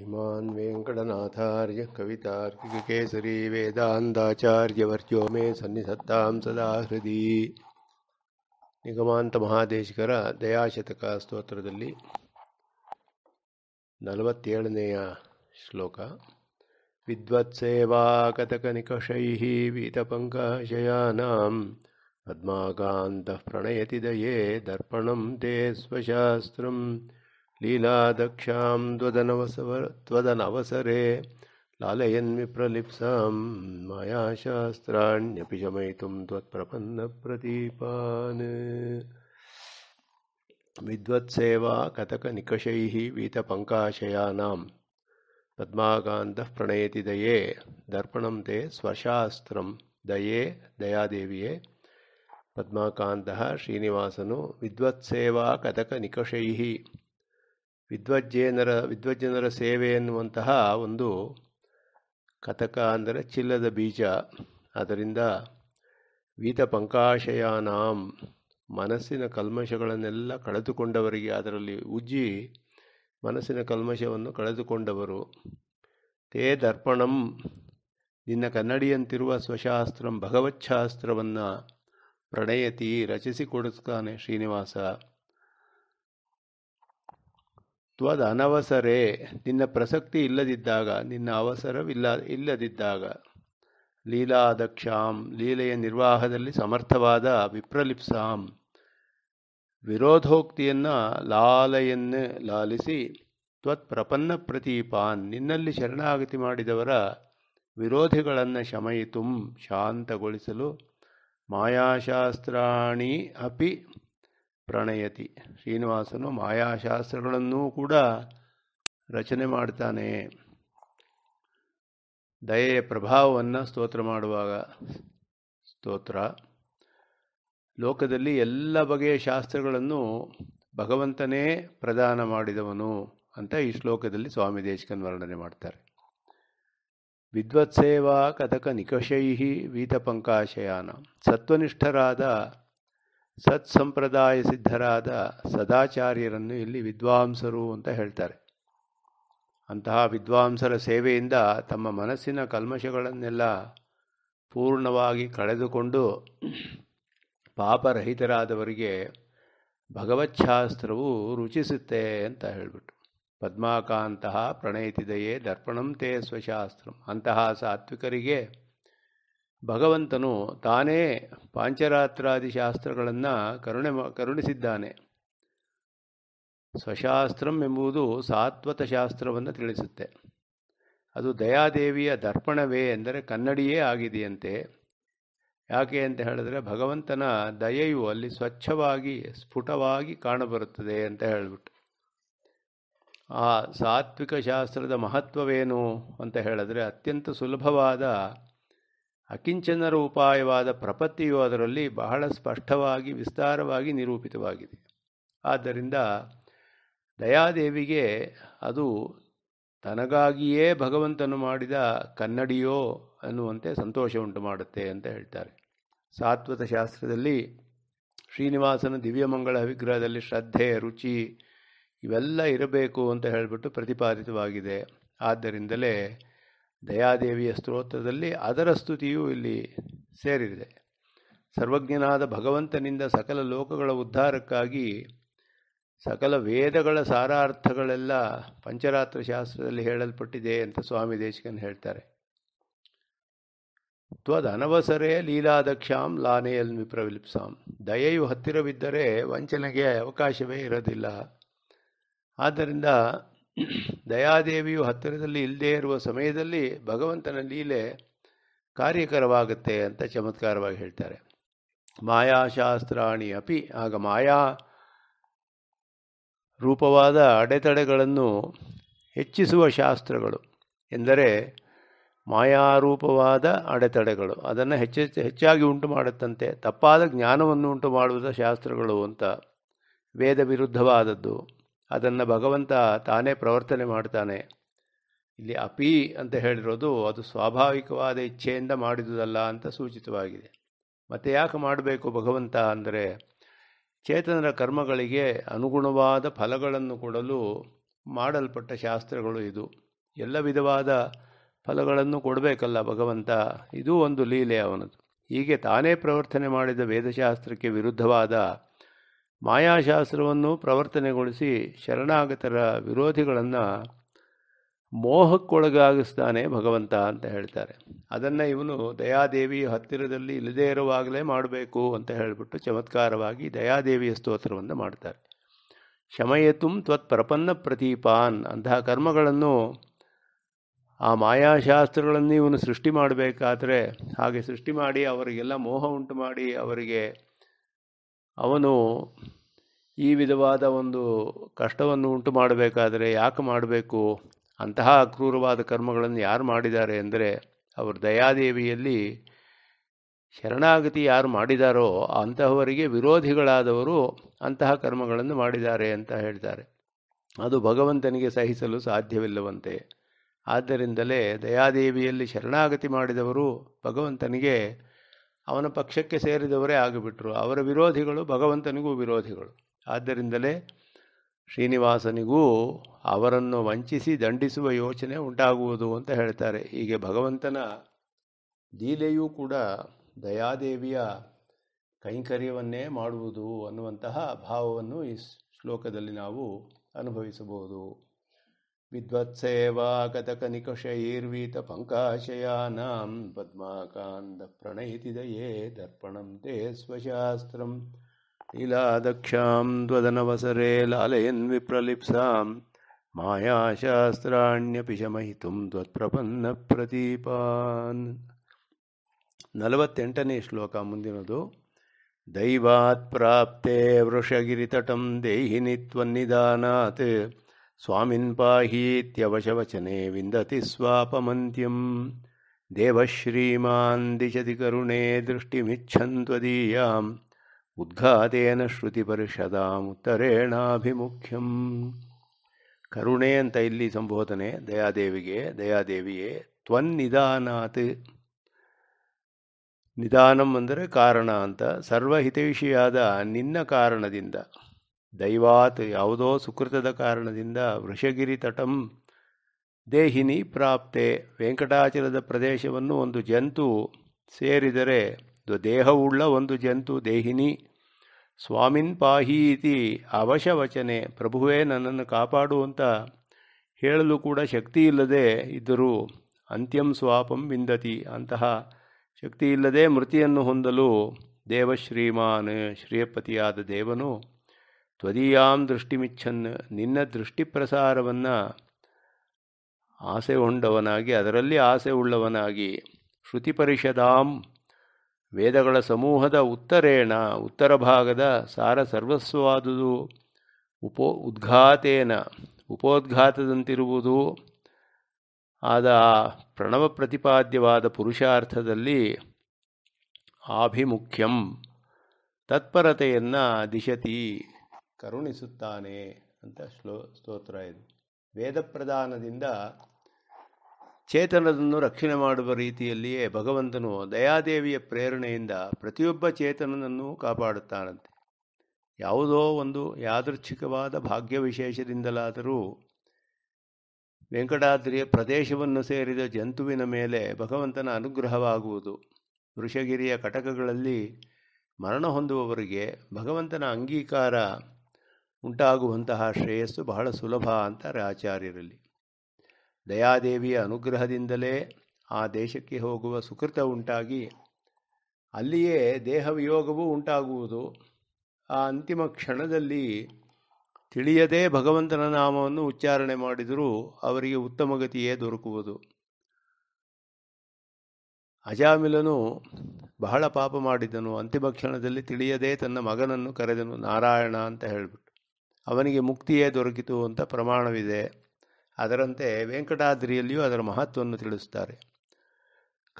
हिमान् वेङ्कटनाथार्य वेदान्ताचार्यवर्त्यो मे सन्निसत्तां सदा हृदि दयाशतकस्तोत्रदल्लि नल्वत्तेळनेय श्लोक विद्वत्सेवाकतकनिकषैः वीतपङ्कशयानां पद्माकान्तः प्रणयति दये दर्पणं ते स्वशास्त्रम् लीलादक्षां त्वदनवसरे लालयन् विप्रलिप्सां मायाशास्त्राण्यपि शमयितुं त्वत्प्रपन्नप्रदीपान् विद्वत्सेवा कथकनिकषैः वीतपङ्काशयानां पद्माकान्तः प्रणयति दये दर्पणं ते स्वशास्त्रं दये दयादेविये पद्माकान्तः श्रीनिवासनु विद्वत्सेवा कथकनिकषैः ವಿದ್ವಜ್ಜೇನರ ವಿದ್ವಜ್ಜನರ ಸೇವೆ ಎನ್ನುವಂತಹ ಒಂದು ಕಥಕ ಅಂದರೆ ಚಿಲ್ಲದ ಬೀಜ ಅದರಿಂದ ವೀತ ಪಂಕಾಶಯಾನಾಂ ಮನಸ್ಸಿನ ಕಲ್ಮಶಗಳನ್ನೆಲ್ಲ ಕಳೆದುಕೊಂಡವರಿಗೆ ಅದರಲ್ಲಿ ಉಜ್ಜಿ ಮನಸ್ಸಿನ ಕಲ್ಮಶವನ್ನು ಕಳೆದುಕೊಂಡವರು ತೇ ದರ್ಪಣಂ ನಿನ್ನ ಕನ್ನಡಿಯಂತಿರುವ ಸ್ವಶಾಸ್ತ್ರಂ ಭಗವಚ್ಛಾಸ್ತ್ರವನ್ನು ಪ್ರಣಯತಿ ರಚಿಸಿಕೊಡುತ್ತಾನೆ ಶ್ರೀನಿವಾಸ ಅನವಸರೇ ನಿನ್ನ ಪ್ರಸಕ್ತಿ ಇಲ್ಲದಿದ್ದಾಗ ನಿನ್ನ ಅವಸರವಿಲ್ಲ ಇಲ್ಲದಿದ್ದಾಗ ಲೀಲಾದಕ್ಷಾಂ ಲೀಲೆಯ ನಿರ್ವಾಹದಲ್ಲಿ ಸಮರ್ಥವಾದ ವಿಪ್ರಲಿಪ್ಸಾಂ ವಿರೋಧೋಕ್ತಿಯನ್ನು ಲಾಲೆಯನ್ನು ಲಾಲಿಸಿ ತ್ವತ್ ಪ್ರಪನ್ನ ಪ್ರತೀಪಾನ್ ನಿನ್ನಲ್ಲಿ ಶರಣಾಗತಿ ಮಾಡಿದವರ ವಿರೋಧಿಗಳನ್ನು ಶಮಯಿತು ಶಾಂತಗೊಳಿಸಲು ಮಾಯಾಶಾಸ್ತ್ರಾಣಿ ಅಪಿ ಪ್ರಣಯತಿ ಶ್ರೀನಿವಾಸನು ಮಾಯಾಶಾಸ್ತ್ರಗಳನ್ನೂ ಕೂಡ ರಚನೆ ಮಾಡ್ತಾನೆ ದಯೆಯ ಪ್ರಭಾವವನ್ನು ಸ್ತೋತ್ರ ಮಾಡುವಾಗ ಸ್ತೋತ್ರ ಲೋಕದಲ್ಲಿ ಎಲ್ಲ ಬಗೆಯ ಶಾಸ್ತ್ರಗಳನ್ನು ಭಗವಂತನೇ ಪ್ರದಾನ ಮಾಡಿದವನು ಅಂತ ಈ ಶ್ಲೋಕದಲ್ಲಿ ಸ್ವಾಮಿ ದೇಶಕನ್ ವರ್ಣನೆ ಮಾಡ್ತಾರೆ ವಿದ್ವತ್ಸೇವಾ ಕಥಕ ನಿಕಷೈ ವೀತಪಂಕಾಶಯಾನ ಸತ್ವನಿಷ್ಠರಾದ ಸತ್ಸಂಪ್ರದಾಯ ಸಿದ್ಧರಾದ ಸದಾಚಾರ್ಯರನ್ನು ಇಲ್ಲಿ ವಿದ್ವಾಂಸರು ಅಂತ ಹೇಳ್ತಾರೆ ಅಂತಹ ವಿದ್ವಾಂಸರ ಸೇವೆಯಿಂದ ತಮ್ಮ ಮನಸ್ಸಿನ ಕಲ್ಮಶಗಳನ್ನೆಲ್ಲ ಪೂರ್ಣವಾಗಿ ಕಳೆದುಕೊಂಡು ಪಾಪರಹಿತರಾದವರಿಗೆ ಭಗವಚ್ಛಾಸ್ತ್ರವು ರುಚಿಸುತ್ತೆ ಅಂತ ಹೇಳಿಬಿಟ್ಟು ಪದ್ಮಾಕಾಂತಹ ದರ್ಪಣಂ ತೇ ಸ್ವಶಾಸ್ತ್ರಂ ಅಂತಹ ಸಾತ್ವಿಕರಿಗೆ ಭಗವಂತನು ತಾನೇ ಪಾಂಚರಾತ್ರಾದಿ ಶಾಸ್ತ್ರಗಳನ್ನು ಕರುಣೆ ಕರುಣಿಸಿದ್ದಾನೆ ಸ್ವಶಾಸ್ತ್ರಂ ಎಂಬುದು ಸಾತ್ವತ ಶಾಸ್ತ್ರವನ್ನು ತಿಳಿಸುತ್ತೆ ಅದು ದಯಾದೇವಿಯ ದರ್ಪಣವೇ ಎಂದರೆ ಕನ್ನಡಿಯೇ ಆಗಿದೆಯಂತೆ ಯಾಕೆ ಅಂತ ಹೇಳಿದ್ರೆ ಭಗವಂತನ ದಯೆಯು ಅಲ್ಲಿ ಸ್ವಚ್ಛವಾಗಿ ಸ್ಫುಟವಾಗಿ ಕಾಣಬರುತ್ತದೆ ಅಂತ ಹೇಳಿಬಿಟ್ಟು ಆ ಸಾತ್ವಿಕ ಶಾಸ್ತ್ರದ ಮಹತ್ವವೇನು ಅಂತ ಹೇಳಿದ್ರೆ ಅತ್ಯಂತ ಸುಲಭವಾದ ಅಕಿಂಚನರ ಉಪಾಯವಾದ ಪ್ರಪತ್ತಿಯು ಅದರಲ್ಲಿ ಬಹಳ ಸ್ಪಷ್ಟವಾಗಿ ವಿಸ್ತಾರವಾಗಿ ನಿರೂಪಿತವಾಗಿದೆ ಆದ್ದರಿಂದ ದಯಾದೇವಿಗೆ ಅದು ತನಗಾಗಿಯೇ ಭಗವಂತನು ಮಾಡಿದ ಕನ್ನಡಿಯೋ ಅನ್ನುವಂತೆ ಸಂತೋಷ ಉಂಟು ಮಾಡುತ್ತೆ ಅಂತ ಹೇಳ್ತಾರೆ ಸಾತ್ವತ ಶಾಸ್ತ್ರದಲ್ಲಿ ಶ್ರೀನಿವಾಸನ ದಿವ್ಯಮಂಗಳ ವಿಗ್ರಹದಲ್ಲಿ ಶ್ರದ್ಧೆ ರುಚಿ ಇವೆಲ್ಲ ಇರಬೇಕು ಅಂತ ಹೇಳಿಬಿಟ್ಟು ಪ್ರತಿಪಾದಿತವಾಗಿದೆ ಆದ್ದರಿಂದಲೇ ದಯಾದೇವಿಯ ಸ್ತೋತ್ರದಲ್ಲಿ ಅದರ ಸ್ತುತಿಯೂ ಇಲ್ಲಿ ಸೇರಿದೆ ಸರ್ವಜ್ಞನಾದ ಭಗವಂತನಿಂದ ಸಕಲ ಲೋಕಗಳ ಉದ್ಧಾರಕ್ಕಾಗಿ ಸಕಲ ವೇದಗಳ ಸಾರಾರ್ಥಗಳೆಲ್ಲ ಪಂಚರಾತ್ರ ಶಾಸ್ತ್ರದಲ್ಲಿ ಹೇಳಲ್ಪಟ್ಟಿದೆ ಅಂತ ಸ್ವಾಮಿ ದೇಶಿಕನ್ ಹೇಳ್ತಾರೆ ತ್ವದನವಸರೇ ಲೀಲಾದಕ್ಷಾಂ ಲಾನೆಯಲ್ಮಿ ಪ್ರವಿಲ್ಪ್ಸಾಂ ದಯೆಯು ಹತ್ತಿರವಿದ್ದರೆ ವಂಚನೆಗೆ ಅವಕಾಶವೇ ಇರೋದಿಲ್ಲ ಆದ್ದರಿಂದ ದಯಾದೇವಿಯು ಹತ್ತಿರದಲ್ಲಿ ಇಲ್ಲದೇ ಇರುವ ಸಮಯದಲ್ಲಿ ಭಗವಂತನ ಲೀಲೆ ಕಾರ್ಯಕರವಾಗುತ್ತೆ ಅಂತ ಚಮತ್ಕಾರವಾಗಿ ಹೇಳ್ತಾರೆ ಮಾಯಾಶಾಸ್ತ್ರಾಣಿ ಅಪಿ ಆಗ ಮಾಯಾ ರೂಪವಾದ ಅಡೆತಡೆಗಳನ್ನು ಹೆಚ್ಚಿಸುವ ಶಾಸ್ತ್ರಗಳು ಎಂದರೆ ಮಾಯಾರೂಪವಾದ ಅಡೆತಡೆಗಳು ಅದನ್ನು ಹೆಚ್ಚು ಹೆಚ್ಚಾಗಿ ಉಂಟು ಮಾಡುತ್ತಂತೆ ತಪ್ಪಾದ ಜ್ಞಾನವನ್ನು ಉಂಟು ಮಾಡುವುದ ಶಾಸ್ತ್ರಗಳು ಅಂತ ವೇದ ವಿರುದ್ಧವಾದದ್ದು ಅದನ್ನು ಭಗವಂತ ತಾನೇ ಪ್ರವರ್ತನೆ ಮಾಡ್ತಾನೆ ಇಲ್ಲಿ ಅಪಿ ಅಂತ ಹೇಳಿರೋದು ಅದು ಸ್ವಾಭಾವಿಕವಾದ ಇಚ್ಛೆಯಿಂದ ಮಾಡಿದುದಲ್ಲ ಅಂತ ಸೂಚಿತವಾಗಿದೆ ಮತ್ತೆ ಯಾಕೆ ಮಾಡಬೇಕು ಭಗವಂತ ಅಂದರೆ ಚೇತನರ ಕರ್ಮಗಳಿಗೆ ಅನುಗುಣವಾದ ಫಲಗಳನ್ನು ಕೊಡಲು ಮಾಡಲ್ಪಟ್ಟ ಶಾಸ್ತ್ರಗಳು ಇದು ಎಲ್ಲ ವಿಧವಾದ ಫಲಗಳನ್ನು ಕೊಡಬೇಕಲ್ಲ ಭಗವಂತ ಇದೂ ಒಂದು ಲೀಲೆ ಅವನದು ಹೀಗೆ ತಾನೇ ಪ್ರವರ್ತನೆ ಮಾಡಿದ ವೇದಶಾಸ್ತ್ರಕ್ಕೆ ವಿರುದ್ಧವಾದ ಮಾಯಾಶಾಸ್ತ್ರವನ್ನು ಪ್ರವರ್ತನೆಗೊಳಿಸಿ ಶರಣಾಗತರ ವಿರೋಧಿಗಳನ್ನು ಮೋಹಕ್ಕೊಳಗಾಗಿಸ್ತಾನೆ ಭಗವಂತ ಅಂತ ಹೇಳ್ತಾರೆ ಅದನ್ನು ಇವನು ದಯಾದೇವಿ ಹತ್ತಿರದಲ್ಲಿ ಇಲ್ಲದೇ ಇರುವಾಗಲೇ ಮಾಡಬೇಕು ಅಂತ ಹೇಳಿಬಿಟ್ಟು ಚಮತ್ಕಾರವಾಗಿ ದಯಾದೇವಿಯ ಸ್ತೋತ್ರವನ್ನು ಮಾಡ್ತಾರೆ ಶಮಯತುಂ ತ್ವತ್ ಪ್ರಪನ್ನ ಪ್ರತೀಪಾನ್ ಅಂತಹ ಕರ್ಮಗಳನ್ನು ಆ ಮಾಯಾಶಾಸ್ತ್ರಗಳನ್ನು ಇವನು ಸೃಷ್ಟಿ ಮಾಡಬೇಕಾದ್ರೆ ಹಾಗೆ ಸೃಷ್ಟಿ ಮಾಡಿ ಅವರಿಗೆಲ್ಲ ಮೋಹ ಉಂಟು ಮಾಡಿ ಅವರಿಗೆ ಅವನು ಈ ವಿಧವಾದ ಒಂದು ಕಷ್ಟವನ್ನು ಉಂಟು ಮಾಡಬೇಕಾದರೆ ಯಾಕೆ ಮಾಡಬೇಕು ಅಂತಹ ಅಕ್ರೂರವಾದ ಕರ್ಮಗಳನ್ನು ಯಾರು ಮಾಡಿದ್ದಾರೆ ಅಂದರೆ ಅವರು ದಯಾದೇವಿಯಲ್ಲಿ ಶರಣಾಗತಿ ಯಾರು ಮಾಡಿದಾರೋ ಅಂತಹವರಿಗೆ ವಿರೋಧಿಗಳಾದವರು ಅಂತಹ ಕರ್ಮಗಳನ್ನು ಮಾಡಿದ್ದಾರೆ ಅಂತ ಹೇಳ್ತಾರೆ ಅದು ಭಗವಂತನಿಗೆ ಸಹಿಸಲು ಸಾಧ್ಯವಿಲ್ಲವಂತೆ ಆದ್ದರಿಂದಲೇ ದಯಾದೇವಿಯಲ್ಲಿ ಶರಣಾಗತಿ ಮಾಡಿದವರು ಭಗವಂತನಿಗೆ ಅವನ ಪಕ್ಷಕ್ಕೆ ಸೇರಿದವರೇ ಆಗಿಬಿಟ್ರು ಅವರ ವಿರೋಧಿಗಳು ಭಗವಂತನಿಗೂ ವಿರೋಧಿಗಳು ಆದ್ದರಿಂದಲೇ ಶ್ರೀನಿವಾಸನಿಗೂ ಅವರನ್ನು ವಂಚಿಸಿ ದಂಡಿಸುವ ಯೋಚನೆ ಉಂಟಾಗುವುದು ಅಂತ ಹೇಳ್ತಾರೆ ಹೀಗೆ ಭಗವಂತನ ಲೀಲೆಯೂ ಕೂಡ ದಯಾದೇವಿಯ ಕೈಂಕರ್ಯವನ್ನೇ ಮಾಡುವುದು ಅನ್ನುವಂತಹ ಭಾವವನ್ನು ಈ ಶ್ಲೋಕದಲ್ಲಿ ನಾವು ಅನುಭವಿಸಬಹುದು ವಿವತ್ಸೇವಾ ಕತಕನಿಷೈರ್ವೀತಪ್ರಣಯತಿ ದೇ ದರ್ಪಣೇ ಸ್ವಶಾಸ್ತ್ರ ಲಾಲಯನ್ ತ್ವದನವಸರೆ ಲಾಳೆಯನ್ ವಿಪಿಪ್ಸ ತ್ವತ್ಪ್ರಪನ್ನ ಶಮಹಿಂ ನಲವತ್ತೆಂಟನೇ ಶ್ಲೋಕ ಮುಂದಿನದು ದೈವಾ ವೃಷಗಿರಿತಟ ದೇಹಿನಿತ್ನಿ ಸ್ವಾಮಿನ್ ಪಾಹೀತ್ಯವಶವಚನೆ ವಿಂದತಿ ಸ್ವಾಪಮಂತ್ಯಂ ದೇವಶ್ರೀಮಾನ್ ದಿಶತಿ ಕರುಣೆ ದೃಷ್ಟಿಮಿಚ್ಛನ್ತ್ವದೀಯಾಂ ಉದ್ಘಾತೇನ ಶ್ರುತಿಪರಿಷದಾಮುತ್ತರೇಣಾಭಿಮುಖ್ಯಂ ಕರುಣೆ ಅಂತ ಇಲ್ಲಿ ಸಂಬೋಧನೆ ದಯಾದೇವಿಗೆ ದಯಾದೇವಿಯೇ ತ್ವನ್ನಿಧಾನಾತ್ ನಿಧಾನಂ ಅಂದರೆ ಕಾರಣ ಅಂತ ಸರ್ವಹಿತೈಷಿಯಾದ ನಿನ್ನ ಕಾರಣದಿಂದ ದೈವಾತ್ ಯಾವುದೋ ಸುಕೃತದ ಕಾರಣದಿಂದ ವೃಷಗಿರಿ ತಟಂ ದೇಹಿನಿ ಪ್ರಾಪ್ತೆ ವೆಂಕಟಾಚಲದ ಪ್ರದೇಶವನ್ನು ಒಂದು ಜಂತು ಸೇರಿದರೆ ದೇಹವುಳ್ಳ ಒಂದು ಜಂತು ದೇಹಿನಿ ಸ್ವಾಮಿನ್ ಪಾಹೀತಿ ಅವಶವಚನೆ ಪ್ರಭುವೇ ನನ್ನನ್ನು ಅಂತ ಹೇಳಲು ಕೂಡ ಶಕ್ತಿ ಇಲ್ಲದೆ ಇದ್ದರೂ ಅಂತ್ಯಂ ಸ್ವಾಪಂ ವಿಂದತಿ ಅಂತಹ ಶಕ್ತಿ ಇಲ್ಲದೆ ಮೃತಿಯನ್ನು ಹೊಂದಲು ದೇವಶ್ರೀಮಾನ್ ಶ್ರೀಯಪತಿಯಾದ ದೇವನು ತ್ವದೀಯಾಂ ದೃಷ್ಟಿಮಿಚ್ಛನ್ ನಿನ್ನ ಪ್ರಸಾರವನ್ನು ಆಸೆ ಹೊಂಡವನಾಗಿ ಅದರಲ್ಲಿ ಆಸೆ ಉಳ್ಳವನಾಗಿ ಶ್ರುತಿ ಪರಿಷದಾಂ ವೇದಗಳ ಸಮೂಹದ ಉತ್ತರೇಣ ಉತ್ತರ ಭಾಗದ ಸಾರ ಸರ್ವಸ್ವಾದುದು ಉಪೋ ಉದ್ಘಾತೇನ ಉಪೋದ್ಘಾತದಂತಿರುವುದು ಆದ ಪ್ರಣವ ಪ್ರತಿಪಾದ್ಯವಾದ ಪುರುಷಾರ್ಥದಲ್ಲಿ ಆಭಿಮುಖ್ಯಂ ತತ್ಪರತೆಯನ್ನು ದಿಶತಿ ಕರುಣಿಸುತ್ತಾನೆ ಅಂತ ಶ್ಲೋ ಸ್ತೋತ್ರ ಇದು ವೇದ ಪ್ರಧಾನದಿಂದ ಚೇತನದನ್ನು ರಕ್ಷಣೆ ಮಾಡುವ ರೀತಿಯಲ್ಲಿಯೇ ಭಗವಂತನು ದಯಾದೇವಿಯ ಪ್ರೇರಣೆಯಿಂದ ಪ್ರತಿಯೊಬ್ಬ ಚೇತನನನ್ನು ಕಾಪಾಡುತ್ತಾನಂತೆ ಯಾವುದೋ ಒಂದು ಯಾದೃಚ್ಛಿಕವಾದ ಭಾಗ್ಯ ವಿಶೇಷದಿಂದಲಾದರೂ ವೆಂಕಟಾದ್ರಿಯ ಪ್ರದೇಶವನ್ನು ಸೇರಿದ ಜಂತುವಿನ ಮೇಲೆ ಭಗವಂತನ ಅನುಗ್ರಹವಾಗುವುದು ವೃಷಗಿರಿಯ ಕಟಕಗಳಲ್ಲಿ ಮರಣ ಹೊಂದುವವರಿಗೆ ಭಗವಂತನ ಅಂಗೀಕಾರ ಉಂಟಾಗುವಂತಹ ಶ್ರೇಯಸ್ಸು ಬಹಳ ಸುಲಭ ಅಂತಾರೆ ಆಚಾರ್ಯರಲ್ಲಿ ದಯಾದೇವಿಯ ಅನುಗ್ರಹದಿಂದಲೇ ಆ ದೇಶಕ್ಕೆ ಹೋಗುವ ಸುಕೃತ ಉಂಟಾಗಿ ಅಲ್ಲಿಯೇ ದೇಹವಿಯೋಗವೂ ಉಂಟಾಗುವುದು ಆ ಅಂತಿಮ ಕ್ಷಣದಲ್ಲಿ ತಿಳಿಯದೇ ಭಗವಂತನ ನಾಮವನ್ನು ಉಚ್ಚಾರಣೆ ಮಾಡಿದರೂ ಅವರಿಗೆ ಉತ್ತಮ ಗತಿಯೇ ದೊರಕುವುದು ಅಜಾಮಿಲನು ಬಹಳ ಪಾಪ ಮಾಡಿದನು ಅಂತಿಮ ಕ್ಷಣದಲ್ಲಿ ತಿಳಿಯದೇ ತನ್ನ ಮಗನನ್ನು ಕರೆದನು ನಾರಾಯಣ ಅಂತ ಹೇಳಿಬಿಟ್ಟು ಅವನಿಗೆ ಮುಕ್ತಿಯೇ ದೊರಕಿತು ಅಂತ ಪ್ರಮಾಣವಿದೆ ಅದರಂತೆ ವೆಂಕಟಾದ್ರಿಯಲ್ಲಿಯೂ ಅದರ ಮಹತ್ವವನ್ನು ತಿಳಿಸುತ್ತಾರೆ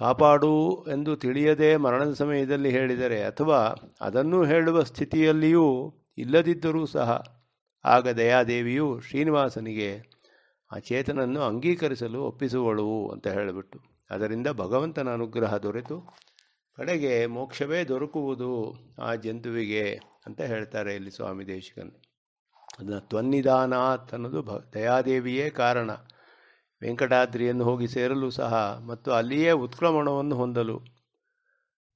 ಕಾಪಾಡು ಎಂದು ತಿಳಿಯದೆ ಮರಣದ ಸಮಯದಲ್ಲಿ ಹೇಳಿದರೆ ಅಥವಾ ಅದನ್ನು ಹೇಳುವ ಸ್ಥಿತಿಯಲ್ಲಿಯೂ ಇಲ್ಲದಿದ್ದರೂ ಸಹ ಆಗ ದಯಾದೇವಿಯು ಶ್ರೀನಿವಾಸನಿಗೆ ಆ ಚೇತನನ್ನು ಅಂಗೀಕರಿಸಲು ಒಪ್ಪಿಸುವಳು ಅಂತ ಹೇಳಿಬಿಟ್ಟು ಅದರಿಂದ ಭಗವಂತನ ಅನುಗ್ರಹ ದೊರೆತು ಕಡೆಗೆ ಮೋಕ್ಷವೇ ದೊರಕುವುದು ಆ ಜಂತುವಿಗೆ ಅಂತ ಹೇಳ್ತಾರೆ ಇಲ್ಲಿ ಸ್ವಾಮಿ ದೇಶಿಕನು ಅದನ್ನು ತ್ವನ್ನಿಧಾನಾತ್ ಅನ್ನೋದು ಭ ದಯಾದೇವಿಯೇ ಕಾರಣ ವೆಂಕಟಾದ್ರಿಯನ್ನು ಹೋಗಿ ಸೇರಲು ಸಹ ಮತ್ತು ಅಲ್ಲಿಯೇ ಉತ್ಕ್ರಮಣವನ್ನು ಹೊಂದಲು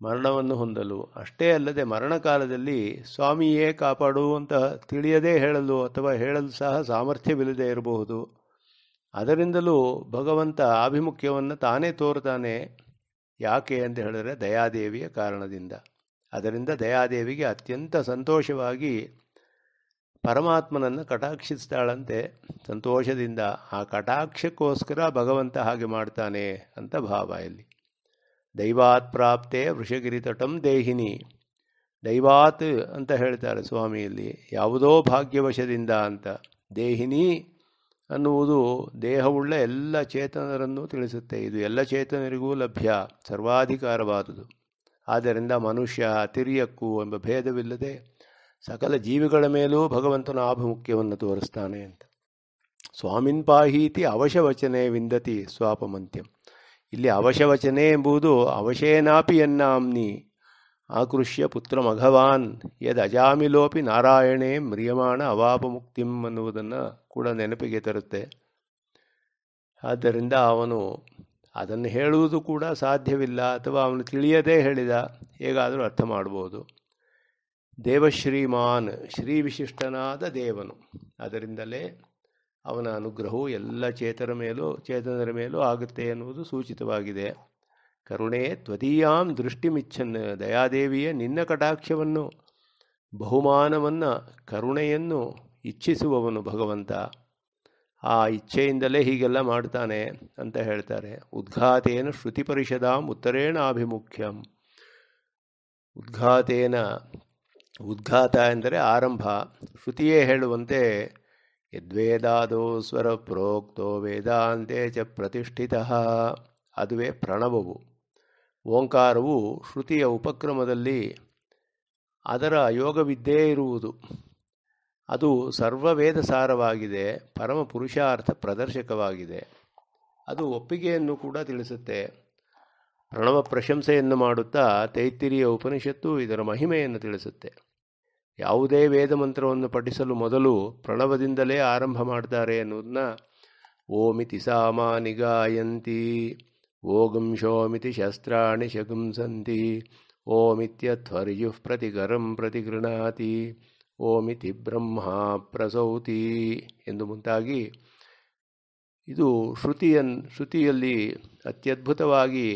ಮರಣವನ್ನು ಹೊಂದಲು ಅಷ್ಟೇ ಅಲ್ಲದೆ ಮರಣಕಾಲದಲ್ಲಿ ಸ್ವಾಮಿಯೇ ಕಾಪಾಡುವಂತಹ ತಿಳಿಯದೇ ಹೇಳಲು ಅಥವಾ ಹೇಳಲು ಸಹ ಸಾಮರ್ಥ್ಯವಿಲ್ಲದೆ ಇರಬಹುದು ಅದರಿಂದಲೂ ಭಗವಂತ ಆಭಿಮುಖ್ಯವನ್ನು ತಾನೇ ತೋರ್ತಾನೆ ಯಾಕೆ ಅಂತ ಹೇಳಿದರೆ ದಯಾದೇವಿಯ ಕಾರಣದಿಂದ ಅದರಿಂದ ದಯಾದೇವಿಗೆ ಅತ್ಯಂತ ಸಂತೋಷವಾಗಿ ಪರಮಾತ್ಮನನ್ನು ಕಟಾಕ್ಷಿಸ್ತಾಳಂತೆ ಸಂತೋಷದಿಂದ ಆ ಕಟಾಕ್ಷಕ್ಕೋಸ್ಕರ ಭಗವಂತ ಹಾಗೆ ಮಾಡ್ತಾನೆ ಅಂತ ಭಾವ ಇಲ್ಲಿ ದೈವಾತ್ ಪ್ರಾಪ್ತೆ ತಟಂ ದೇಹಿನಿ ದೈವಾತ್ ಅಂತ ಹೇಳ್ತಾರೆ ಸ್ವಾಮಿಯಲ್ಲಿ ಯಾವುದೋ ಭಾಗ್ಯವಶದಿಂದ ಅಂತ ದೇಹಿನಿ ಅನ್ನುವುದು ದೇಹವುಳ್ಳ ಎಲ್ಲ ಚೇತನರನ್ನು ತಿಳಿಸುತ್ತೆ ಇದು ಎಲ್ಲ ಚೇತನರಿಗೂ ಲಭ್ಯ ಸರ್ವಾಧಿಕಾರವಾದುದು ಆದ್ದರಿಂದ ಮನುಷ್ಯ ತಿರಿಯಕ್ಕು ಎಂಬ ಭೇದವಿಲ್ಲದೆ ಸಕಲ ಜೀವಿಗಳ ಮೇಲೂ ಭಗವಂತನ ಆಭಿಮುಖ್ಯವನ್ನು ತೋರಿಸ್ತಾನೆ ಅಂತ ಸ್ವಾಮಿನ್ ಪಾಹಿತಿ ಅವಶವಚನೆ ವಿಂದತಿ ಸ್ವಾಪಮಂತ್ಯಂ ಇಲ್ಲಿ ಅವಶವಚನೆ ಎಂಬುದು ಅವಶೇನಾಪಿ ಎನ್ನಾಮ್ನಿ ಆಕೃಷ್ಯ ಪುತ್ರ ಮಘವಾನ್ ಅಜಾಮಿಲೋಪಿ ನಾರಾಯಣೇ ಮ್ರಿಯಮಾಣ ಮುಕ್ತಿಂ ಅನ್ನುವುದನ್ನು ಕೂಡ ನೆನಪಿಗೆ ತರುತ್ತೆ ಆದ್ದರಿಂದ ಅವನು ಅದನ್ನು ಹೇಳುವುದು ಕೂಡ ಸಾಧ್ಯವಿಲ್ಲ ಅಥವಾ ಅವನು ತಿಳಿಯದೇ ಹೇಳಿದ ಹೇಗಾದರೂ ಅರ್ಥ ಮಾಡ್ಬೋದು ದೇವಶ್ರೀಮಾನ್ ಶ್ರೀ ವಿಶಿಷ್ಟನಾದ ದೇವನು ಅದರಿಂದಲೇ ಅವನ ಅನುಗ್ರಹವು ಎಲ್ಲ ಚೇತನ ಮೇಲೂ ಚೇತನರ ಮೇಲೂ ಆಗುತ್ತೆ ಎನ್ನುವುದು ಸೂಚಿತವಾಗಿದೆ ಕರುಣೆ ತ್ವದೀಯಾಂ ದೃಷ್ಟಿಮಿಚ್ಚನ್ನು ದಯಾದೇವಿಯೇ ನಿನ್ನ ಕಟಾಕ್ಷವನ್ನು ಬಹುಮಾನವನ್ನು ಕರುಣೆಯನ್ನು ಇಚ್ಛಿಸುವವನು ಭಗವಂತ ಆ ಇಚ್ಛೆಯಿಂದಲೇ ಹೀಗೆಲ್ಲ ಮಾಡ್ತಾನೆ ಅಂತ ಹೇಳ್ತಾರೆ ಉದ್ಘಾತೇನ ಶ್ರುತಿ ಪರಿಷದಾಂ ಉತ್ತರೇಣ ಆಭಿಮುಖ್ಯಂ ಉದ್ಘಾತೇನ ಉದ್ಘಾತ ಎಂದರೆ ಆರಂಭ ಶ್ರುತಿಯೇ ಹೇಳುವಂತೆ ಯದ್ವೇದಾದೋ ಸ್ವರ ಪ್ರೋಕ್ತೋ ವೇದಾಂತೇ ಚ ಪ್ರತಿಷ್ಠಿತ ಅದುವೇ ಪ್ರಣವವು ಓಂಕಾರವು ಶ್ರುತಿಯ ಉಪಕ್ರಮದಲ್ಲಿ ಅದರ ಯೋಗವಿದ್ದೇ ಇರುವುದು ಅದು ಸರ್ವವೇದ ಸಾರವಾಗಿದೆ ಪರಮ ಪುರುಷಾರ್ಥ ಪ್ರದರ್ಶಕವಾಗಿದೆ ಅದು ಒಪ್ಪಿಗೆಯನ್ನು ಕೂಡ ತಿಳಿಸುತ್ತೆ ಪ್ರಣವ ಪ್ರಶಂಸೆಯನ್ನು ಮಾಡುತ್ತಾ ತೈತಿರಿಯ ಉಪನಿಷತ್ತು ಇದರ ಮಹಿಮೆಯನ್ನು ತಿಳಿಸುತ್ತೆ ಯಾವುದೇ ವೇದ ಮಂತ್ರವನ್ನು ಪಠಿಸಲು ಮೊದಲು ಪ್ರಣವದಿಂದಲೇ ಆರಂಭ ಮಾಡ್ತಾರೆ ಅನ್ನೋದನ್ನ ಓಮಿತಿ ಸಾಮಾನಿ ನಿಗಾಯಂತಿ ಓಗಂ ಶೋಮಿತಿ ಶಸ್ತ್ರಾಣಿ ಶಗುಂಸಂತಿ ಗರಂ ಪ್ರತಿಗರಂ ಪ್ರತಿಗೃಣಾತಿ ಓಮಿತಿ ಬ್ರಹ್ಮ ಪ್ರಸೌತಿ ಎಂದು ಮುಂತಾಗಿ ಇದು ಶ್ರುತಿಯನ್ ಶ್ರುತಿಯಲ್ಲಿ ಅತ್ಯದ್ಭುತವಾಗಿ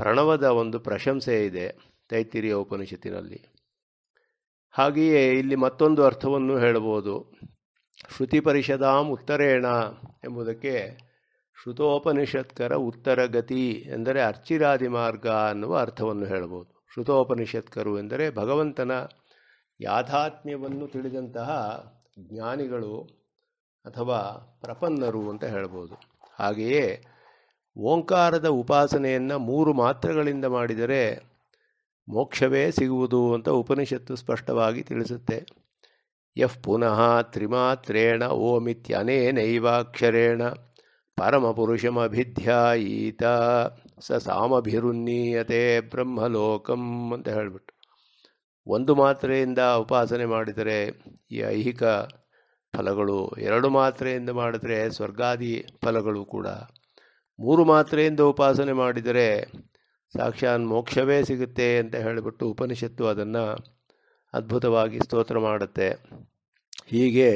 ಪ್ರಣವದ ಒಂದು ಪ್ರಶಂಸೆ ಇದೆ ತೈತಿರಿಯ ಉಪನಿಷತ್ತಿನಲ್ಲಿ ಹಾಗೆಯೇ ಇಲ್ಲಿ ಮತ್ತೊಂದು ಅರ್ಥವನ್ನು ಹೇಳಬಹುದು ಶ್ರುತಿ ಪರಿಷದಾಂ ಉತ್ತರೇಣ ಎಂಬುದಕ್ಕೆ ಶ್ರುತೋಪನಿಷತ್ಕರ ಉತ್ತರ ಗತಿ ಎಂದರೆ ಅರ್ಚಿರಾದಿ ಮಾರ್ಗ ಅನ್ನುವ ಅರ್ಥವನ್ನು ಹೇಳಬಹುದು ಶ್ರುತೋಪನಿಷತ್ಕರು ಎಂದರೆ ಭಗವಂತನ ಯಾಥಾತ್ಮ್ಯವನ್ನು ತಿಳಿದಂತಹ ಜ್ಞಾನಿಗಳು ಅಥವಾ ಪ್ರಪನ್ನರು ಅಂತ ಹೇಳ್ಬೋದು ಹಾಗೆಯೇ ಓಂಕಾರದ ಉಪಾಸನೆಯನ್ನು ಮೂರು ಮಾತ್ರೆಗಳಿಂದ ಮಾಡಿದರೆ ಮೋಕ್ಷವೇ ಸಿಗುವುದು ಅಂತ ಉಪನಿಷತ್ತು ಸ್ಪಷ್ಟವಾಗಿ ತಿಳಿಸುತ್ತೆ ಯಃ ಪುನಃ ತ್ರಿಮಾತ್ರೇಣ ಓಮಿತ್ಯನೇನೈವಾಕ್ಷರೇಣ ಪರಮಪುರುಷಮಭಿಧ್ಯಾಯೀತ ಸ ಸಾಮಭಿರುನ್ನೀಯತೆ ಬ್ರಹ್ಮಲೋಕಂ ಅಂತ ಹೇಳ್ಬಿಟ್ಟು ಒಂದು ಮಾತ್ರೆಯಿಂದ ಉಪಾಸನೆ ಮಾಡಿದರೆ ಈ ಐಹಿಕ ಫಲಗಳು ಎರಡು ಮಾತ್ರೆಯಿಂದ ಮಾಡಿದರೆ ಸ್ವರ್ಗಾದಿ ಫಲಗಳು ಕೂಡ ಮೂರು ಮಾತ್ರೆಯಿಂದ ಉಪಾಸನೆ ಮಾಡಿದರೆ ಸಾಕ್ಷಾನ್ ಮೋಕ್ಷವೇ ಸಿಗುತ್ತೆ ಅಂತ ಹೇಳಿಬಿಟ್ಟು ಉಪನಿಷತ್ತು ಅದನ್ನು ಅದ್ಭುತವಾಗಿ ಸ್ತೋತ್ರ ಮಾಡುತ್ತೆ ಹೀಗೆ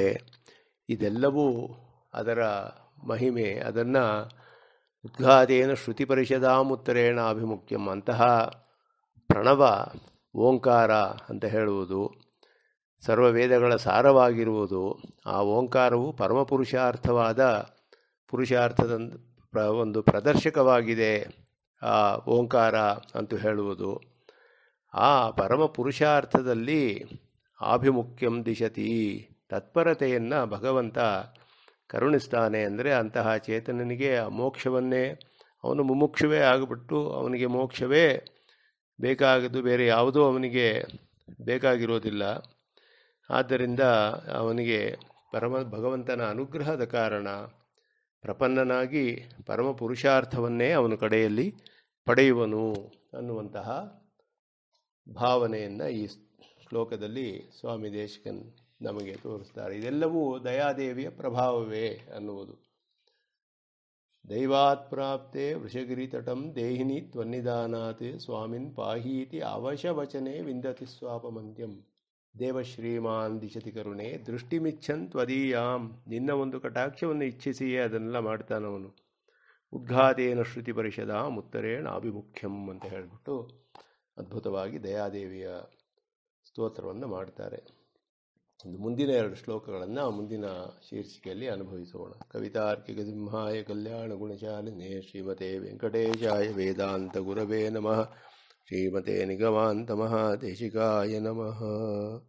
ಇದೆಲ್ಲವೂ ಅದರ ಮಹಿಮೆ ಅದನ್ನು ಉದ್ಘಾತೇನ ಶ್ರುತಿ ಪರಿಷದಾಮುತ್ತರೇಣ ಅಭಿಮುಖ್ಯಂ ಅಂತಹ ಪ್ರಣವ ಓಂಕಾರ ಅಂತ ಹೇಳುವುದು ಸರ್ವ ವೇದಗಳ ಸಾರವಾಗಿರುವುದು ಆ ಓಂಕಾರವು ಪರಮಪುರುಷಾರ್ಥವಾದ ಪುರುಷಾರ್ಥದ ಪ್ರ ಒಂದು ಪ್ರದರ್ಶಕವಾಗಿದೆ ಆ ಓಂಕಾರ ಅಂತ ಹೇಳುವುದು ಆ ಪರಮ ಪುರುಷಾರ್ಥದಲ್ಲಿ ಆಭಿಮುಖ್ಯಂ ದಿಶತಿ ತತ್ಪರತೆಯನ್ನು ಭಗವಂತ ಕರುಣಿಸ್ತಾನೆ ಅಂದರೆ ಅಂತಹ ಚೇತನನಿಗೆ ಆ ಮೋಕ್ಷವನ್ನೇ ಅವನು ಮುಮುಕ್ಷವೇ ಆಗಿಬಿಟ್ಟು ಅವನಿಗೆ ಮೋಕ್ಷವೇ ಬೇಕಾಗದು ಬೇರೆ ಯಾವುದೂ ಅವನಿಗೆ ಬೇಕಾಗಿರೋದಿಲ್ಲ ಆದ್ದರಿಂದ ಅವನಿಗೆ ಪರಮ ಭಗವಂತನ ಅನುಗ್ರಹದ ಕಾರಣ ಪ್ರಪನ್ನನಾಗಿ ಪರಮ ಪುರುಷಾರ್ಥವನ್ನೇ ಅವನ ಕಡೆಯಲ್ಲಿ ಪಡೆಯುವನು ಅನ್ನುವಂತಹ ಭಾವನೆಯನ್ನು ಈ ಶ್ಲೋಕದಲ್ಲಿ ಸ್ವಾಮಿ ದೇಶಕನ್ ನಮಗೆ ತೋರಿಸ್ತಾರೆ ಇದೆಲ್ಲವೂ ದಯಾದೇವಿಯ ಪ್ರಭಾವವೇ ಅನ್ನುವುದು ದೈವಾತ್ ಪ್ರಾಪ್ತೆ ವೃಷಗಿರಿತಟಂ ದೇಹಿನಿ ತ್ವನ್ನಿಧಾನಾತ್ ಸ್ವಾಮಿನ್ ಪಾಹೀತಿ ಅವಶವಚನೆ ವಿಂದತಿ ಸ್ವಾಪಮಂತ್ಯಂ ದೇವಶ್ರೀಮಾನ್ ದಿಶತಿ ಕರುಣೆ ದೃಷ್ಟಿಮಿಚ್ಛನ್ ತ್ವದೀಯಾಂ ನಿನ್ನ ಒಂದು ಕಟಾಕ್ಷವನ್ನು ಇಚ್ಛಿಸಿಯೇ ಅದನ್ನೆಲ್ಲ ಮಾಡ್ತಾನವನು ಉದ್ಘಾತೇನ ಶ್ರುತಿ ಪರಿಷದ ಮುತ್ತರೇಣ ಅಭಿಮುಖ್ಯಂ ಅಂತ ಹೇಳಿಬಿಟ್ಟು ಅದ್ಭುತವಾಗಿ ದಯಾದೇವಿಯ ಸ್ತೋತ್ರವನ್ನು ಮಾಡ್ತಾರೆ ಒಂದು ಮುಂದಿನ ಎರಡು ಶ್ಲೋಕಗಳನ್ನು ಮುಂದಿನ ಶೀರ್ಷಿಕೆಯಲ್ಲಿ ಅನುಭವಿಸೋಣ ಕವಿತಾರ್ಕಿಕ ಸಿಂಹಾಯ ಕಲ್ಯಾಣ ಗುಣಶಾಲಿನೇ ಶ್ರೀಮತೆ ವೆಂಕಟೇಶಾಯ ವೇದಾಂತ ಗುರವೇ ನಮಃ श्रीमते निगमान् देशिकाय नमः